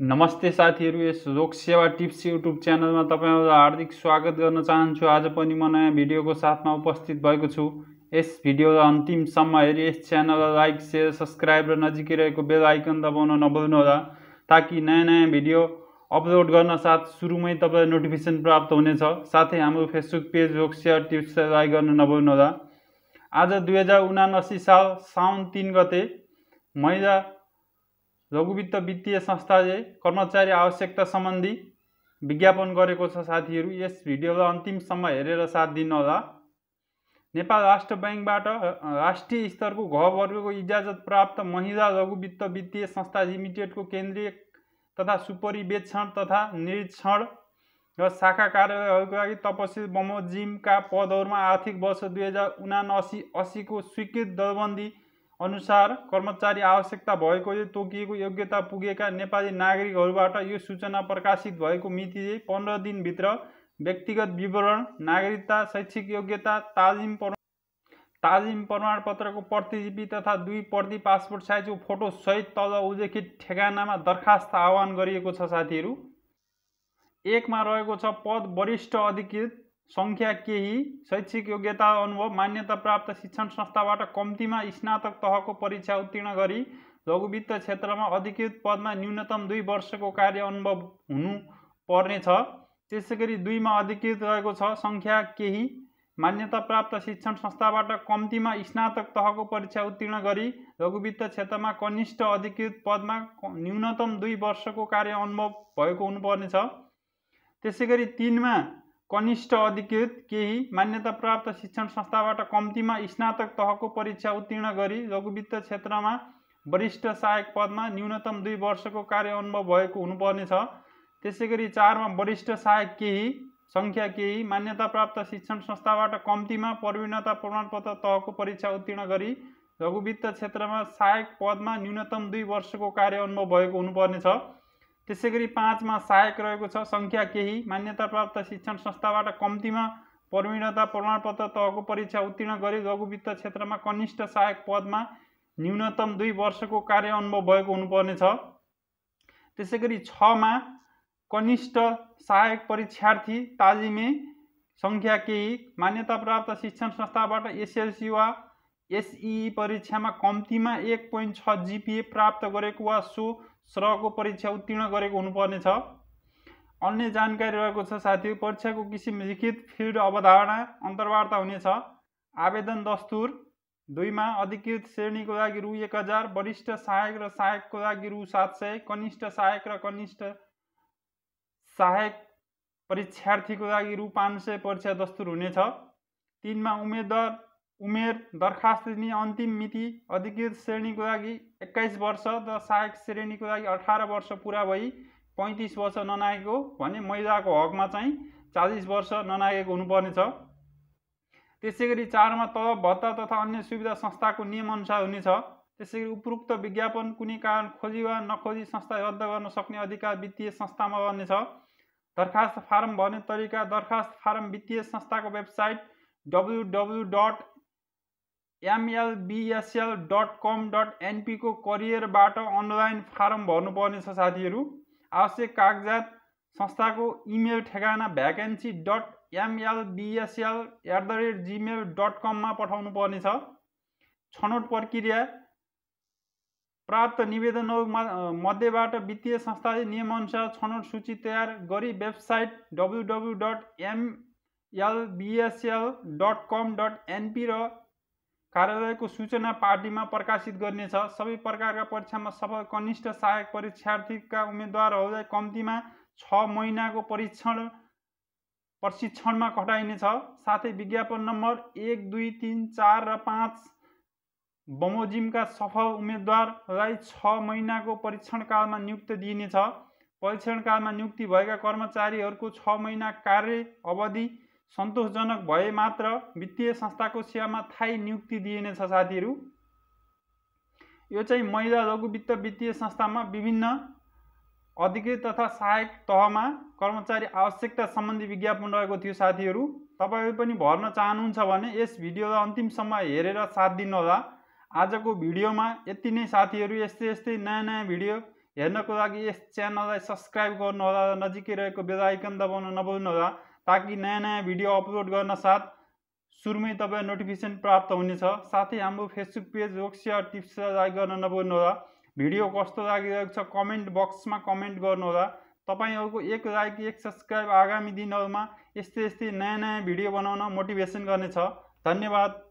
नमस्ते साथीहरू यस रोग सेवा टिप्स युट्युब च्यानलमा तपाईँहरूलाई हार्दिक स्वागत गर्न चाहन्छु आज पनि म नयाँ भिडियोको साथमा उपस्थित भएको छु यस भिडियोलाई अन्तिमसम्म हेरी यस च्यानललाई लाइक सेयर सब्सक्राइब र नजिकै रहेको बेल आइकन दबाउन नभुल्नुहोला ताकि नयाँ नयाँ भिडियो अपलोड गर्न साथ सुरुमै तपाईँलाई नोटिफिकेसन प्राप्त हुनेछ साथै हाम्रो फेसबुक पेज रोग सेवा टिप्सलाई लाइक गर्न नभुल्नुहोला आज दुई हजार उनासी साल साउन तिन गते महिला लघुवित्त वित्तीय संस्थाले कर्मचारी आवश्यकता सम्बन्धी विज्ञापन गरेको छ साथीहरू यस भिडियोलाई अन्तिमसम्म हेरेर साथ दिनुहोला नेपाल राष्ट्र ब्याङ्कबाट राष्ट्रिय स्तरको घ इजाजत प्राप्त महिला लघुवित्त वित्तीय संस्था लिमिटेडको केन्द्रीय तथा सुपरिवेक्षण तथा निरीक्षण र शाखा कार्यालयहरूको लागि तपसिल बमोजिमका पदहरूमा आर्थिक वर्ष दुई हजार उनासी असीको स्वीकृत दरबन्दी अनुसार कर्मचारी आवश्यकता भएको तोकिएको योग्यता पुगेका नेपाली नागरिकहरूबाट यो सूचना प्रकाशित भएको मिति पन्ध्र दिनभित्र व्यक्तिगत विवरण नागरिकता शैक्षिक योग्यता तालिम तालिम प्रमाणपत्रको प्रतिलिपि तथा दुई प्रति पासपोर्ट साइजको फोटो सहित तल उल्लेखित ठेगानामा दरखास्त आह्वान गरिएको छ साथीहरू एकमा रहेको छ पद वरिष्ठ अधिकृत सङ्ख्या केही शैक्षिक योग्यता अनुभव मान्यता प्राप्त शिक्षण संस्थाबाट कम्तीमा स्नातक तहको परीक्षा उत्तीर्ण गरी लघुवित्त क्षेत्रमा अधिकृत पदमा न्यूनतम दुई वर्षको कार्य अनुभव हुनु पर्नेछ त्यसै गरी दुईमा अधिकृत रहेको छ सङ्ख्या केही मान्यता प्राप्त शिक्षण संस्थाबाट कम्तीमा स्नातक तहको परीक्षा उत्तीर्ण गरी लघुवित्त क्षेत्रमा कनिष्ठ अधिकृत पदमा न्यूनतम दुई वर्षको कार्य अनुभव भएको हुनुपर्नेछ त्यसै गरी तिनमा कनिष्ठ अधिकृत केही मान्यता प्राप्त शिक्षण संस्थाबाट कम्तीमा स्नातक तहको परीक्षा उत्तीर्ण गरी लघुवित्त क्षेत्रमा वरिष्ठ सहायक पदमा न्यूनतम दुई वर्षको कार्य अनुभव भएको हुनुपर्नेछ त्यसै गरी चारमा वरिष्ठ सहायक केही सङ्ख्या केही मान्यता प्राप्त शिक्षण संस्थाबाट कम्तीमा प्रवीणता प्रमाणपत्र तहको परीक्षा उत्तीर्ण गरी लघुवित्त क्षेत्रमा सहायक पदमा न्यूनतम दुई वर्षको कार्य अनुभव भएको हुनुपर्नेछ त्यसै गरी पाँचमा सहायक रहेको छ सङ्ख्या केही मान्यता प्राप्त शिक्षण संस्थाबाट कम्तीमा प्रवीणता प्रमाणपत्र तहको परीक्षा उत्तीर्ण गरी लघु वित्त क्षेत्रमा कनिष्ठ सहायक पदमा न्यूनतम दुई वर्षको कार्य अनुभव भएको हुनुपर्ने छ त्यसै गरी छमा कनिष्ठ सहायक परीक्षार्थी तालिमे सङ्ख्या केही मान्यता प्राप्त शिक्षण संस्थाबाट एसएलसी वा एसई परीक्षामा कम्तीमा एक पोइन्ट छ जिपिए प्राप्त गरेको वा सो श्रको परीक्षा उत्तीर्ण गरेको हुनुपर्ने छ अन्य जानकारी रहेको छ साथी परीक्षाको किसिम लिखित फिल्ड अवधारणा अन्तर्वार्ता हुनेछ आवेदन दस्तुर दुईमा अधिकृत श्रेणीको लागि रु एक हजार वरिष्ठ सहायक र सहायकको लागि रु सात सय कनिष्ठ सहायक र कनिष्ठ सहायक परीक्षार्थीको लागि रु पाँच सय परीक्षा दस्तुर हुनेछ तिनमा उम्मेद्वार उमेर दरखास्त दिने अन्तिम मिति अधिकृत श्रेणीको लागि एक्काइस वर्ष र सहायक श्रेणीको लागि अठार वर्ष पुरा भई पैँतिस वर्ष ननागेको भने महिलाको हकमा चाहिँ चालिस वर्ष ननागेको हुनुपर्नेछ त्यसै गरी चारमा तलब भत्ता तथा अन्य सुविधा संस्थाको नियमअनुसार हुनेछ त्यसै गरी उपरोक्त विज्ञापन कुनै कारण खोजी वा नखोजी संस्था रद्द गर्न सक्ने अधिकार वित्तीय संस्थामा रहनेछ दरखास्त फारम भर्ने तरिका दरखास्त फारम वित्तीय संस्थाको website W W dot MLBSL dot com dot एनपीको करियरबाट अनलाइन फारम भर्नुपर्नेछ साथीहरू आवश्यक कागजात संस्थाको इमेल ठेगाना vacancy dot MLBSL at the rate Gmail dot कममा पठाउनु पर्नेछ छनौट प्रक्रिया प्राप्त निवेदनहरूमा मध्येबाट वित्तीय संस्थाले नियमअनुसार छनौट सूची तयार गरी website W W dot MLBSL dot com dot NP र कार्यालयको सूचना पार्टीमा प्रकाशित गर्नेछ सबै प्रकारका परीक्षामा सफल कनिष्ठ सहायक परीक्षार्थीका उम्मेद्वारहरूलाई कम्तीमा छ महिनाको परीक्षण प्रशिक्षणमा खटाइनेछ साथै विज्ञापन नम्बर एक दुई तिन चार र पाँच बमोजिमका सफल उम्मेद्वारलाई छ महिनाको परीक्षणकालमा नियुक्त दिइनेछ परीक्षणकालमा नियुक्ति भएका कर्मचारीहरूको छ महिना कार्य अवधि सन्तोषजनक भए मात्र वित्तीय संस्थाको सेवामा थायी नियुक्ति दिइनेछ साथीहरू यो चाहिँ महिला लघुवित्त वित्तीय संस्थामा विभिन्न अधिकृत तथा सहायक तहमा कर्मचारी आवश्यकता सम्बन्धी विज्ञापन रहेको थियो साथीहरू तपाईँहरू पनि भर्न चाहनुहुन्छ भने यस भिडियोलाई अन्तिमसम्म हेरेर साथ दिनुहोला आजको भिडियोमा यति नै साथीहरू यस्तै यस्तै नयाँ नयाँ भिडियो हेर्नको लागि यस च्यानललाई सब्सक्राइब गर्नुहोला र नजिकै रहेको बेलायकन दबाउन नबोल्नुहोला ताकि नयाँ नयाँ भिडियो अपलोड गर्न साथ सुरुमै तपाईँ नोटिफिकेसन प्राप्त हुनेछ साथै हाम्रो फेसबुक पेज रोक्सिया टिप्स लाइक गर्न होला भिडियो कस्तो लागिरहेको छ कमेन्ट बक्समा कमेन्ट गर्नुहोला तपाईँहरूको एक लाइक एक सब्सक्राइब आगामी दिनहरूमा यस्तै यस्तै नयाँ नयाँ भिडियो बनाउन मोटिभेसन गर्नेछ धन्यवाद